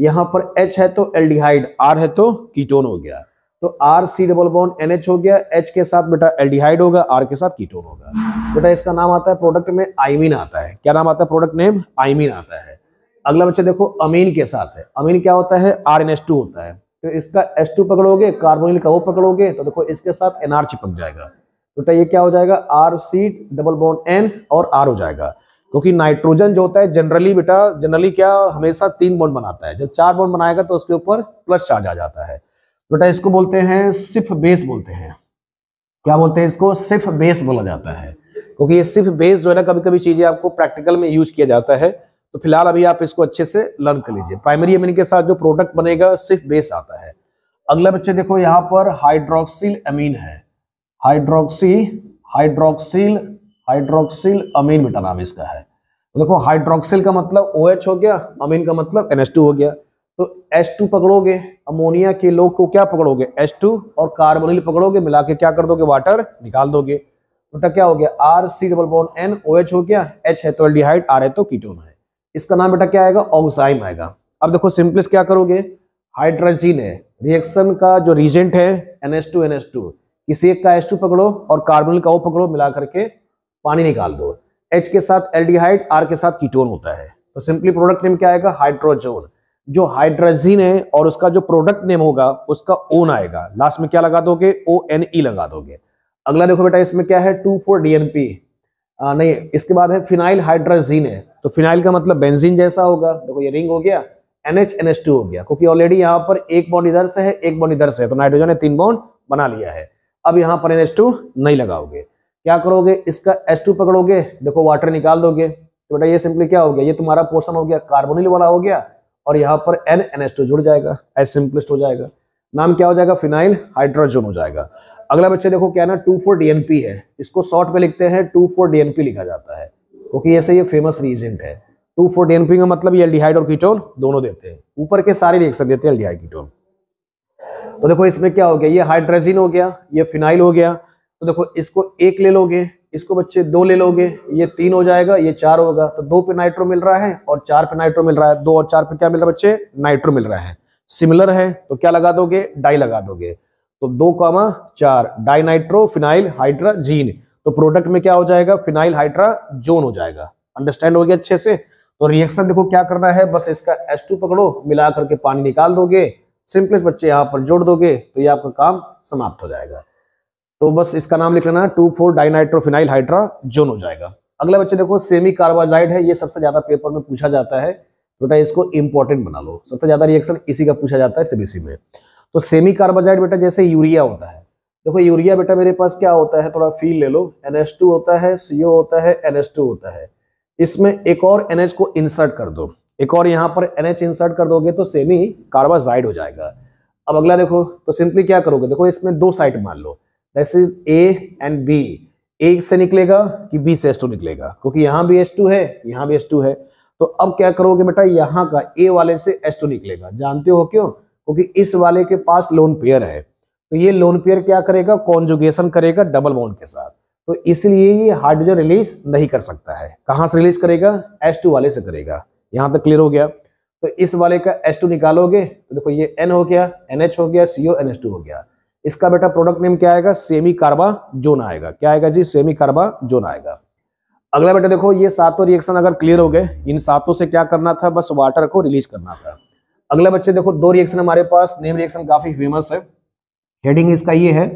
यहाँ पर एच है तो एल्डिहाइड आर है तो कीटोन हो गया तो R C double bond N हो गया एच के साथ बेटा एल्डिहाइड होगा आर के साथ कीटोन होगा बेटा इसका नाम आता है प्रोडक्ट में आईमीन आता है क्या नाम आता है प्रोडक्ट नेम आईमीन आता है अगला बच्चा देखो अमीन के साथ है अमीन क्या होता है आर होता है तो इसका टू पकड़ोगे कार्बोनिल का वो पकड़ोगे तो देखो इसके साथ एनआर चिपक जाएगा बेटा ये क्या हो जाएगा R C double bond N और आर हो जाएगा क्योंकि नाइट्रोजन जो होता है जनरली बेटा जनरली क्या हमेशा तीन बॉन्ड बनाता है जब चार बॉन्ड बनाएगा तो उसके ऊपर प्लस चार्ज आ जाता है बेटा इसको बोलते हैं सिर्फ बेस बोलते हैं क्या बोलते हैं इसको सिर्फ बेस बोला जाता है क्योंकि ये सिर्फ बेस जो है ना कभी कभी चीजें आपको प्रैक्टिकल में यूज किया जाता है तो फिलहाल अभी आप इसको अच्छे से लर्न कर लीजिए प्राइमरी एमिन के साथ जो प्रोडक्ट बनेगा सिर्फ बेस आता है अगला बच्चे देखो यहाँ पर हाइड्रोक्सिल अमीन है हाइड्रोक्सी हाइड्रोक्सिल हाइड्रोक्सिल अमीन बेटा नाम इसका है तो देखो हाइड्रोक्सिल का मतलब ओ OH हो गया अमीन का मतलब एन हो गया तो एस टू पकड़ोगे अमोनिया के लोग को क्या पकड़ोगे एस टू और कार्बोन पकड़ोगे मिला के क्या कर दोगे वाटर निकाल दोगे उल्टा क्या हो गया R C double bond N O H हो गया एच है तो एल्डिहाइड आर है तो कीटोन है इसका नाम बेटा क्या आएगा ऑक्साइम आएगा अब देखो सिंपलिस क्या करोगे हाइड्रोजीन है रिएक्शन का जो रीजेंट है टू NH2 टू किसी एक का एस टू पकड़ो और कार्बोन का वो पकड़ो मिला करके पानी निकाल दो एच के साथ एल्डिहाइड आर के साथ कीटोन होता है तो सिंपली प्रोडक्ट नेम क्या आएगा हाइड्रोजोन जो हाइड्रोजीन है और उसका जो प्रोडक्ट नेम होगा उसका ओन आएगा लास्ट में क्या लगा दोगे ओ एन ई लगा दोगे अगला देखो बेटा इसमें क्या है टू फोर डीएनपी नहीं इसके बाद है फिनाइल हाइड्रोजीन है तो फिनाइल का मतलब बेंजीन जैसा होगा देखो ये रिंग हो गया एनएच एनएच टू हो गया क्योंकि ऑलरेडी यहाँ पर एक बॉन्ड इधर से है एक बॉन्ड इधर से है तो नाइट्रोजन ने तीन बॉन्ड बना लिया है अब यहाँ पर एनएच टू नहीं लगाओगे क्या करोगे इसका एच टू पकड़ोगे देखो वाटर निकाल दोगे तो बेटा ये सिंपली क्या हो गया ये तुम्हारा पोर्सन हो गया कार्बोनिल वाला हो गया और यहाँ पर एन एन एस टू जुड़ जाएगा एस सिंपलेस्ट हो जाएगा नाम क्या हो जाएगा फिनाइल हाइड्रोजन हो जाएगा अगला बच्चे देखो क्या ना टू फोर डीएनपी है इसको शॉर्ट में लिखते हैं टू फोर डीएनपी लिखा जाता है क्योंकि ऐसे ये फेमस रीजेंट है टू फोर डीएनपी का मतलब ये एल्डिहाइड और कीटोन दोनों देते हैं ऊपर के सारे रिएक्शन देते हैं एल्डिहाइड कीटोन तो देखो इसमें क्या हो गया ये हाइड्रोजन हो गया ये फिनाइल हो गया तो देखो इसको एक ले लोगे इसको बच्चे दो ले लोगे ये तीन हो जाएगा ये चार होगा तो दो पे नाइट्रो मिल रहा है और चार पे नाइट्रो मिल रहा है दो और चार पे क्या मिल रहा है बच्चे नाइट्रो मिल रहा है सिमिलर है तो क्या लगा दोगे डाई लगा दोगे तो दो कामा चार डाई नाइट्रो फिनाइल हाइड्राजीन तो प्रोडक्ट में क्या हो जाएगा फिनाइल हाइड्रा जोन हो जाएगा अंडरस्टैंड हो गया अच्छे से तो रिएक्शन देखो क्या करना है बस इसका टू पकड़ो मिला करके पानी निकाल दोगे सिंपलेस बच्चे यहाँ पर जोड़ दोगे तो ये आपका काम समाप्त हो जाएगा तो बस इसका नाम लिख लेना two four dinitrophenyl hydrazone हो जाएगा अगला बच्चे देखो सेमी कार्बोजाइड है ये सबसे ज्यादा पेपर में पूछा जाता है तो बेटा इसको इंपॉर्टेंट बना लो सबसे ज्यादा रिएक्शन इसी का पूछा जाता है सीबीसी में तो सेमी कार्बोजाइड बेटा जैसे यूरिया होता है देखो यूरिया बेटा मेरे पास क्या होता है थोड़ा फील ले लो टू होता है सीओ होता है NH2 होता है इसमें एक और NH को इंसर्ट कर दो एक और यहाँ पर NH इंसर्ट कर दोगे तो सेमी कार्बोजाइड हो जाएगा अब अगला देखो तो सिंपली क्या करोगे देखो इसमें दो साइड मान लो this is A and B A से निकलेगा कि बी से एस टू निकलेगा क्योंकि यहाँ भी एस टू है यहाँ भी एस टू है तो अब क्या करोगे बेटा यहाँ का ए वाले से एस टू निकलेगा जानते हो क्यों क्योंकि इस वाले के पास लोन पेयर है तो ये लोन पेयर क्या करेगा कॉन्जुगेशन करेगा डबल बॉन्ड के साथ तो इसलिए ये हाइड्रोजन रिलीज नहीं कर सकता है कहाँ से रिलीज करेगा एस टू वाले से करेगा यहाँ तक क्लियर हो गया तो इस वाले का एस टू निकालोगे तो देखो ये एन हो गया एन हो गया सी हो गया इसका बेटा प्रोडक्ट नेम क्या आएगा सेमी कार्बा जोन आएगा क्या आएगा जी सेमी कार्बा जोन आएगा अगला बेटा देखो ये सातों रिएक्शन अगर क्लियर हो गए इन सातों से क्या करना था बस वाटर को रिलीज करना था अगला बच्चे देखो दो रिएक्शन हमारे पास नेम रिएक्शन काफी फेमस है हेडिंग इसका ये है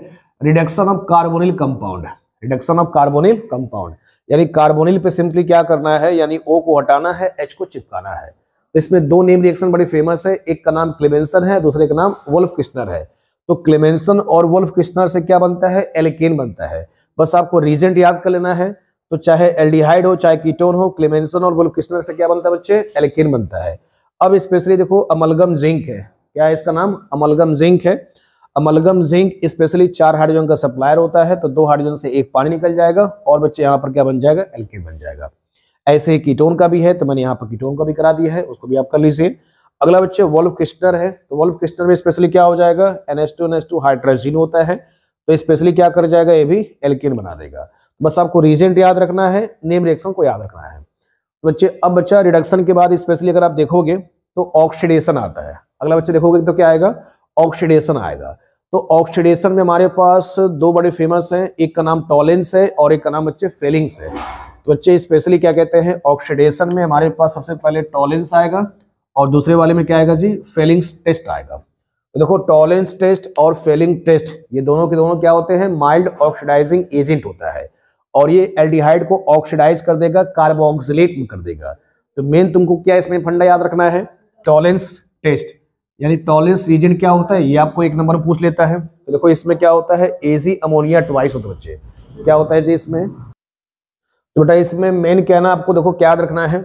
reduction of carbonyl compound reduction of carbonyl compound यानी कार्बोनिल पे सिंपली क्या करना है यानी ओ को हटाना है एच को चिपकाना है इसमें दो नेम रिएक्शन बड़ी फेमस है एक का नाम क्लेबेंसर है दूसरे का नाम वोल्फ किस्टनर है तो क्लेमेंसन और वोल्फ किस्नर से क्या बनता है एलिकेन बनता है बस आपको रीजेंट याद कर लेना है तो चाहे एल्डिहाइड हो चाहे कीटोन हो क्लेमेंसन और वोल्फ किस्नर से क्या बनता है बच्चे एलिकेन बनता है अब स्पेशली देखो अमलगम जिंक है क्या है इसका नाम अमलगम जिंक है अमलगम जिंक स्पेशली चार हाइड्रोजन का सप्लायर होता है तो दो हाइड्रोजन से एक पानी निकल जाएगा और बच्चे यहाँ पर क्या बन जाएगा एल्केन बन जाएगा ऐसे ही कीटोन का भी है तो मैंने यहाँ पर कीटोन का भी करा दिया है उसको भी आप कर लीजिए अगला बच्चे वॉल्व किस्टनर है तो वॉल्व किस्टनर में स्पेशली क्या हो जाएगा NS two NS two hydrogen होता है तो स्पेशली क्या कर जाएगा ये भी एल्किन बना देगा तो बस आपको रीजेंट याद रखना है नेम रिएक्शन को याद रखना है तो बच्चे अब बच्चा रिडक्शन के बाद स्पेशली अगर आप देखोगे तो ऑक्सीडेशन आता है अगला बच्चे देखोगे तो क्या आएगा ऑक्सीडेशन आएगा तो ऑक्सीडेशन में हमारे पास दो बड़े फेमस हैं एक का नाम टॉलेंस है और एक का नाम बच्चे फेलिंग्स है तो बच्चे स्पेशली क्या कहते हैं ऑक्सीडेशन में हमारे पास सबसे पहले टॉलेंस आएगा और दूसरे वाले में क्या आएगा जी फेलिंग्स टेस्ट आएगा तो देखो टॉलेंस टेस्ट और फेलिंग टेस्ट ये दोनों के दोनों क्या होते हैं माइल्ड ऑक्सीडाइजिंग एजेंट होता है और ये एल्डिहाइड को ऑक्सीडाइज कर देगा कार्बोक्सिलेट कर देगा तो मेन तुमको क्या इसमें फंडा याद रखना है टॉलेंस टेस्ट यानी टॉलेंस रीजेंट क्या होता है ये आपको एक नंबर पूछ लेता है तो देखो इसमें क्या होता है एजी अमोनिया ट्वाइस होते बच्चे क्या होता है जी इसमें तो बेटा इसमें मेन क्या ना आपको देखो क्या याद रखना है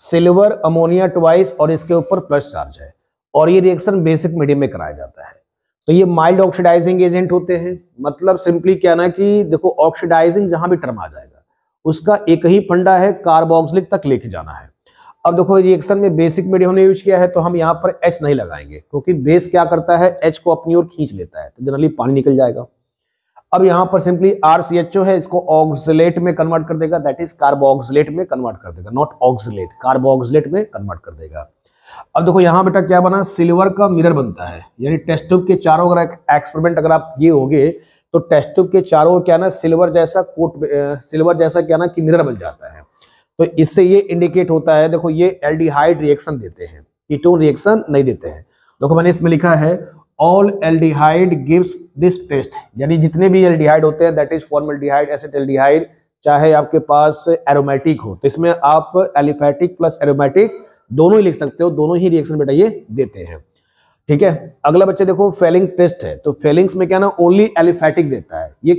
सिल्वर अमोनिया ट्वाइस और इसके ऊपर प्लस चार्ज है और ये रिएक्शन बेसिक मीडियम में कराया जाता है तो ये माइल्ड ऑक्सीडाइजिंग एजेंट होते हैं मतलब सिंपली क्या ना कि देखो ऑक्सीडाइजिंग जहां भी टर्म आ जाएगा उसका एक ही फंडा है कार्बोक्सिलिक तक लेके जाना है अब देखो रिएक्शन में बेसिक मीडियम ने यूज किया है तो हम यहाँ पर एच नहीं लगाएंगे क्योंकि बेस क्या करता है एच को अपनी ओर खींच लेता है तो जनरली पानी निकल जाएगा अब यहां पर simply R C H O है इसको ऑक्सिलेट में कन्वर्ट कर देगा दैट इज कार्बोक्सिलेट में कन्वर्ट कर देगा नॉट ऑक्सिलेट कार्बोक्सिलेट में कन्वर्ट कर देगा अब देखो यहां बेटा क्या बना सिल्वर का मिरर बनता है यानी टेस्ट ट्यूब के चारों अगर एक्सपेरिमेंट अगर आप ये होगे तो टेस्ट ट्यूब के चारों क्या ना सिल्वर जैसा कोट सिल्वर जैसा क्या ना कि मिरर बन जाता है तो इससे ये इंडिकेट होता है देखो ये एल्डिहाइड रिएक्शन देते हैं कीटोन रिएक्शन नहीं देते हैं देखो मैंने इसमें लिखा है all aldehyde gives this test यानी जितने भी एल्डिहाइड होते हैं that is formaldehyde acid aldehyde चाहे आपके पास एरोमेटिक हो तो इसमें आप एलिफेटिक प्लस एरोमेटिक दोनों ही लिख सकते हो दोनों ही रिएक्शन बेटा ये देते हैं ठीक है अगला बच्चे देखो फेलिंग टेस्ट है तो फेलिंग्स में क्या ना ओनली एलिफेटिक देता है ये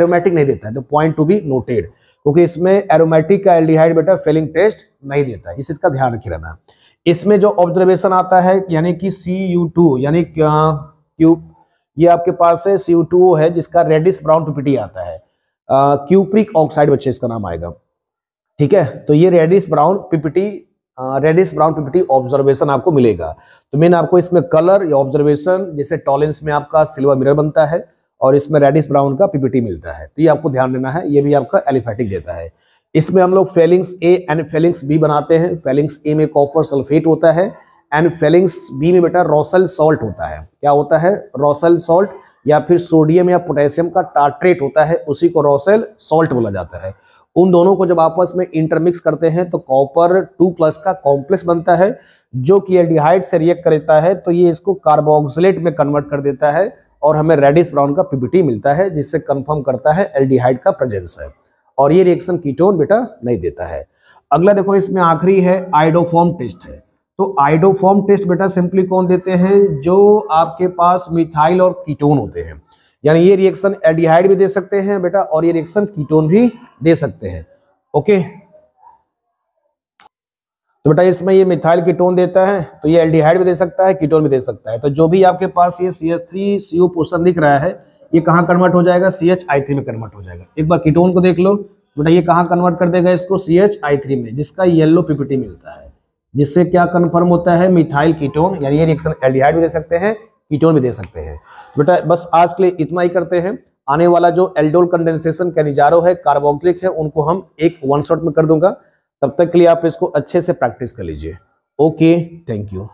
एरोमेटिक नहीं देता है तो पॉइंट टू बी नोटेड क्योंकि इसमें एरोमेटिक का एल्डिहाइड बेटा फेलिंग टेस्ट नहीं देता है इस इसका ध्यान रखे रहना है इसमें जो ऑब्जर्वेशन आता है यानी कि सी यू टू यानी क्यू हाँ, ये आपके पास है सी यू टू है जिसका रेडिस ब्राउन पीपीटी आता है क्यूप्रिक ऑक्साइड बच्चे इसका नाम आएगा ठीक है तो ये reddish brown PPT reddish brown PPT observation आपको मिलेगा तो मैंने आपको इसमें कलर या ऑब्जर्वेशन जैसे टॉलेंस में आपका सिल्वर मिरर बनता है और इसमें रेडिस ब्राउन का पीपीटी मिलता है तो ये आपको ध्यान देना है ये भी आपका एलिफेटिक देता है इसमें हम लोग Fehling's A and Fehling's B बनाते हैं फेलिंग्स ए में कॉपर सल्फेट होता है एंड फेलिंग्स बी में बेटा रोसल सॉल्ट होता है क्या होता है रोसल सॉल्ट या फिर सोडियम या पोटेशियम का टार्ट्रेट होता है उसी को रोसल सॉल्ट बोला जाता है उन दोनों को जब आपस में इंटरमिक्स करते हैं तो कॉपर टू प्लस का कॉम्प्लेक्स बनता है जो कि एल्डिहाइड से रिएक्ट करता है तो ये इसको कार्बोक्सिलेट में कन्वर्ट कर देता है और हमें रेडिस ब्राउन का पीपीटी मिलता है जिससे कंफर्म करता है एल्डिहाइड का प्रेजेंस है और ये रिएक्शन कीटोन बेटा नहीं देता है अगला देखो इसमें आखिरी है आइडोफॉर्म टेस्ट है तो आइडोफॉर्म टेस्ट बेटा सिंपली कौन देते हैं जो आपके पास मिथाइल और कीटोन होते हैं यानी ये रिएक्शन एडिहाइड भी दे सकते हैं बेटा और ये रिएक्शन कीटोन भी दे सकते हैं ओके तो बेटा इसमें ये मिथाइल कीटोन देता है तो ये एल्डिहाइड भी दे सकता है कीटोन भी दे सकता है तो जो भी आपके पास ये C S three C O portion दिख रहा है ये कहाँ कन्वर्ट हो जाएगा सी एच आई थ्री में कन्वर्ट हो जाएगा एक बार कीटोन को देख लो बेटा ये कहाँ कन्वर्ट कर देगा इसको सी एच आई थ्री में जिसका येल्लो पीपीटी मिलता है जिससे क्या कन्फर्म होता है मिथाइल कीटोन यानी ये रिएक्शन एल्डिहाइड भी दे सकते हैं कीटोन भी दे सकते हैं बेटा बस आज के लिए इतना ही करते हैं आने वाला जो एल्डोल कंडेंसेशन कैनिजारो है कार्बोक्लिक है उनको हम एक वन शॉट में कर दूंगा तब तक के लिए आप इसको अच्छे से प्रैक्टिस कर लीजिए ओके थैंक यू